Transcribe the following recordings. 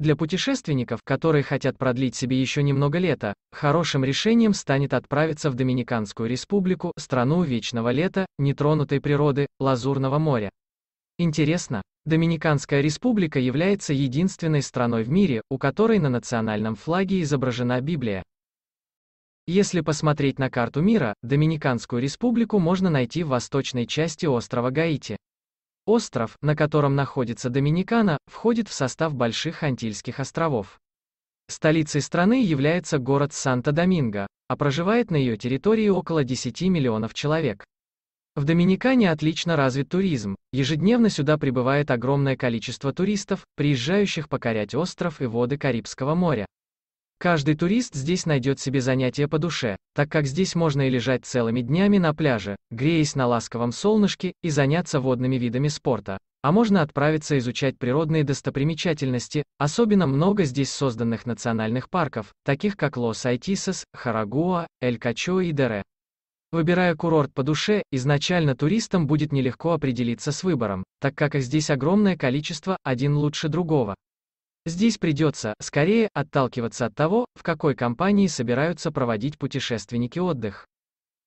Для путешественников, которые хотят продлить себе еще немного лета, хорошим решением станет отправиться в Доминиканскую республику, страну вечного лета, нетронутой природы, Лазурного моря. Интересно, Доминиканская республика является единственной страной в мире, у которой на национальном флаге изображена Библия. Если посмотреть на карту мира, Доминиканскую республику можно найти в восточной части острова Гаити. Остров, на котором находится Доминикана, входит в состав Больших Антильских островов. Столицей страны является город Санта-Доминго, а проживает на ее территории около 10 миллионов человек. В Доминикане отлично развит туризм, ежедневно сюда прибывает огромное количество туристов, приезжающих покорять остров и воды Карибского моря. Каждый турист здесь найдет себе занятие по душе, так как здесь можно и лежать целыми днями на пляже, греясь на ласковом солнышке, и заняться водными видами спорта. А можно отправиться изучать природные достопримечательности, особенно много здесь созданных национальных парков, таких как Лос-Айтисос, Харагуа, Эль-Качо и Дере. Выбирая курорт по душе, изначально туристам будет нелегко определиться с выбором, так как их здесь огромное количество, один лучше другого. Здесь придется, скорее, отталкиваться от того, в какой компании собираются проводить путешественники отдых.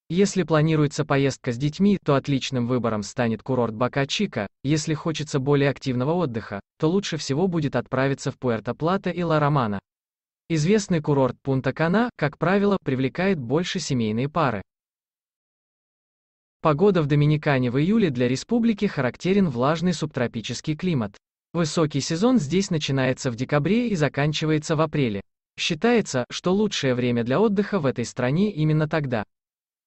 Если планируется поездка с детьми, то отличным выбором станет курорт Бока-Чика, если хочется более активного отдыха, то лучше всего будет отправиться в Пуэрто-Плата и Ла-Романа. Известный курорт Пунта-Кана, как правило, привлекает больше семейные пары. Погода в Доминикане в июле для республики характерен влажный субтропический климат. Высокий сезон здесь начинается в декабре и заканчивается в апреле. Считается, что лучшее время для отдыха в этой стране именно тогда.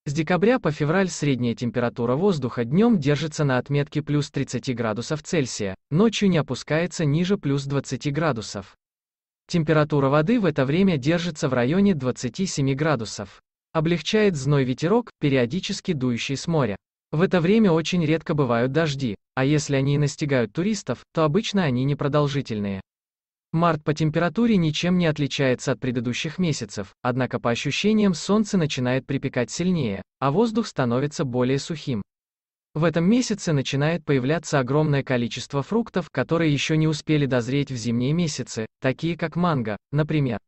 С декабря по февраль средняя температура воздуха днем держится на отметке плюс 30 градусов Цельсия, ночью не опускается ниже плюс 20 градусов. Температура воды в это время держится в районе 27 градусов. Облегчает зной ветерок, периодически дующий с моря. В это время очень редко бывают дожди, а если они и настигают туристов, то обычно они непродолжительные. Март по температуре ничем не отличается от предыдущих месяцев, однако по ощущениям солнце начинает припекать сильнее, а воздух становится более сухим. В этом месяце начинает появляться огромное количество фруктов, которые еще не успели дозреть в зимние месяцы, такие как манго, например.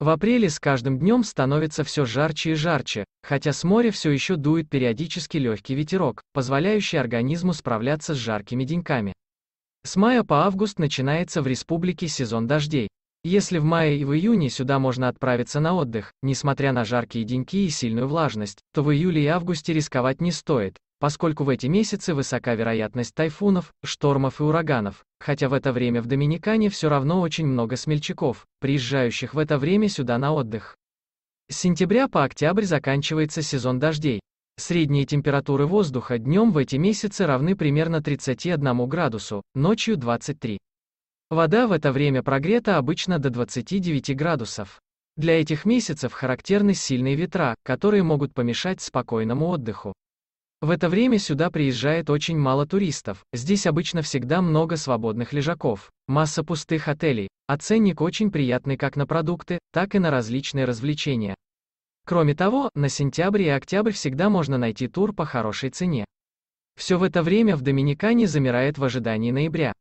В апреле с каждым днем становится все жарче и жарче, хотя с моря все еще дует периодически легкий ветерок, позволяющий организму справляться с жаркими деньками. С мая по август начинается в республике сезон дождей. Если в мае и в июне сюда можно отправиться на отдых, несмотря на жаркие деньки и сильную влажность, то в июле и августе рисковать не стоит, поскольку в эти месяцы высока вероятность тайфунов, штормов и ураганов, хотя в это время в Доминикане все равно очень много смельчаков, приезжающих в это время сюда на отдых. С сентября по октябрь заканчивается сезон дождей. Средние температуры воздуха днем в эти месяцы равны примерно 31 градусу, ночью 23. Вода в это время прогрета обычно до 29 градусов. Для этих месяцев характерны сильные ветра, которые могут помешать спокойному отдыху. В это время сюда приезжает очень мало туристов, здесь обычно всегда много свободных лежаков, масса пустых отелей, а ценник очень приятный как на продукты, так и на различные развлечения. Кроме того, на сентябрь и октябрь всегда можно найти тур по хорошей цене. Все в это время в Доминикане замирает в ожидании ноября.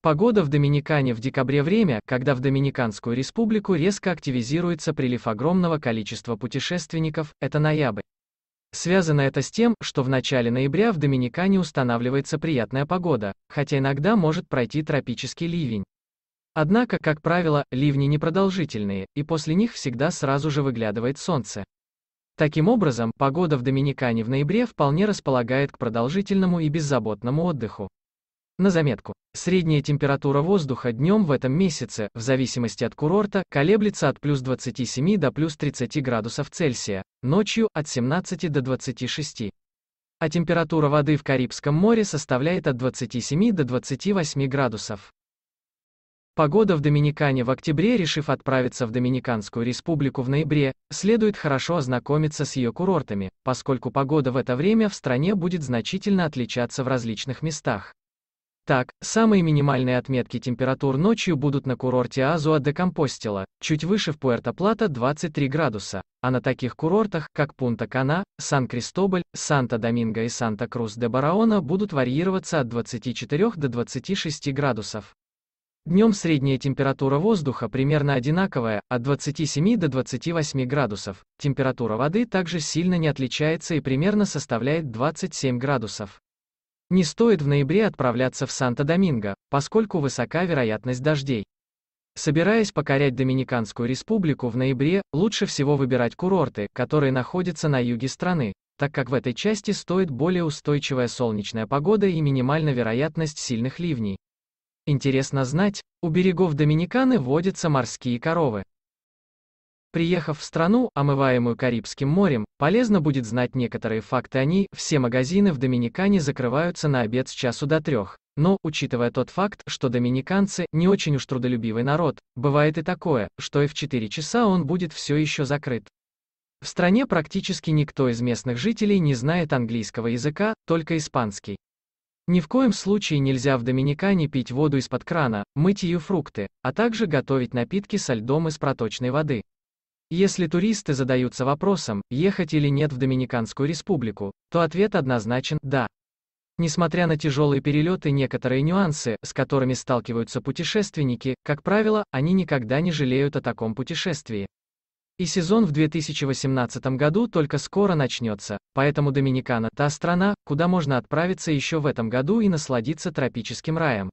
Погода в Доминикане в декабре время, когда в Доминиканскую республику резко активизируется прилив огромного количества путешественников, это ноябрь. Связано это с тем, что в начале ноября в Доминикане устанавливается приятная погода, хотя иногда может пройти тропический ливень. Однако, как правило, ливни непродолжительные, и после них всегда сразу же выглядывает солнце. Таким образом, погода в Доминикане в ноябре вполне располагает к продолжительному и беззаботному отдыху. На заметку, средняя температура воздуха днем в этом месяце, в зависимости от курорта, колеблется от плюс 27 до плюс 30 градусов Цельсия, ночью – от 17 до 26. А температура воды в Карибском море составляет от 27 до 28 градусов. Погода в Доминикане в октябре, решив отправиться в Доминиканскую республику в ноябре, следует хорошо ознакомиться с ее курортами, поскольку погода в это время в стране будет значительно отличаться в различных местах. Так, самые минимальные отметки температур ночью будут на курорте Азуа де Компостела, чуть выше в Пуэрто-Плата 23 градуса, а на таких курортах, как Пунта-Кана, Сан-Кристоболь, Санта-Доминго и Санта-Крус-де-Бараона будут варьироваться от 24 до 26 градусов. Днем средняя температура воздуха примерно одинаковая, от 27 до 28 градусов, температура воды также сильно не отличается и примерно составляет 27 градусов. Не стоит в ноябре отправляться в Санто-Доминго, поскольку высока вероятность дождей. Собираясь покорять Доминиканскую республику в ноябре, лучше всего выбирать курорты, которые находятся на юге страны, так как в этой части стоит более устойчивая солнечная погода и минимальна вероятность сильных ливней. Интересно знать, у берегов Доминиканы водятся морские коровы. Приехав в страну, омываемую Карибским морем, полезно будет знать некоторые факты о ней. Все магазины в Доминикане закрываются на обед с часу до трех. Но, учитывая тот факт, что доминиканцы – не очень уж трудолюбивый народ, бывает и такое, что и в 4 часа он будет все еще закрыт. В стране практически никто из местных жителей не знает английского языка, только испанский. Ни в коем случае нельзя в Доминикане пить воду из-под крана, мыть ее фрукты, а также готовить напитки со льдом из проточной воды. Если туристы задаются вопросом, ехать или нет в Доминиканскую республику, то ответ однозначен «да». Несмотря на тяжелые перелеты и некоторые нюансы, с которыми сталкиваются путешественники, как правило, они никогда не жалеют о таком путешествии. И сезон в 2018 году только скоро начнется, поэтому Доминикана – та страна, куда можно отправиться еще в этом году и насладиться тропическим раем.